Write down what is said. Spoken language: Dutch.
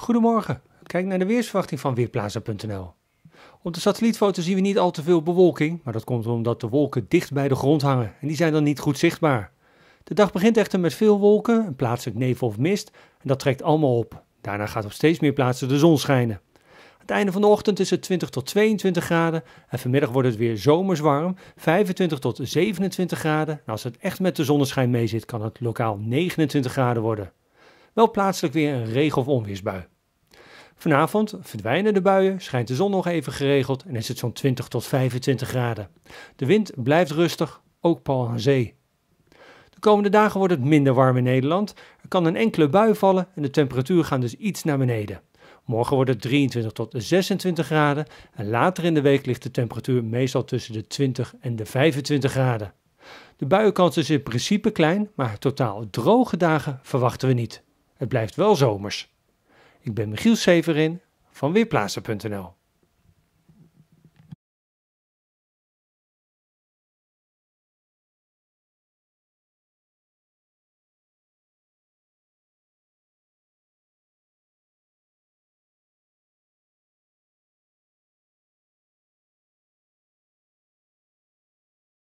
Goedemorgen, kijk naar de weersverwachting van Weerplaza.nl. Op de satellietfoto zien we niet al te veel bewolking, maar dat komt omdat de wolken dicht bij de grond hangen en die zijn dan niet goed zichtbaar. De dag begint echter met veel wolken een plaatselijk nevel of mist en dat trekt allemaal op. Daarna gaat op steeds meer plaatsen de zon schijnen. Aan het einde van de ochtend is het 20 tot 22 graden en vanmiddag wordt het weer zomers warm, 25 tot 27 graden. En als het echt met de zonneschijn mee zit, kan het lokaal 29 graden worden wel plaatselijk weer een regen- of onweersbui. Vanavond verdwijnen de buien, schijnt de zon nog even geregeld en is het zo'n 20 tot 25 graden. De wind blijft rustig, ook pal aan zee. De komende dagen wordt het minder warm in Nederland. Er kan een enkele bui vallen en de temperatuur gaat dus iets naar beneden. Morgen wordt het 23 tot 26 graden en later in de week ligt de temperatuur meestal tussen de 20 en de 25 graden. De buienkans is in principe klein, maar totaal droge dagen verwachten we niet. Het blijft wel zomers. Ik ben Michiel Severin van Weerplaatsen.nl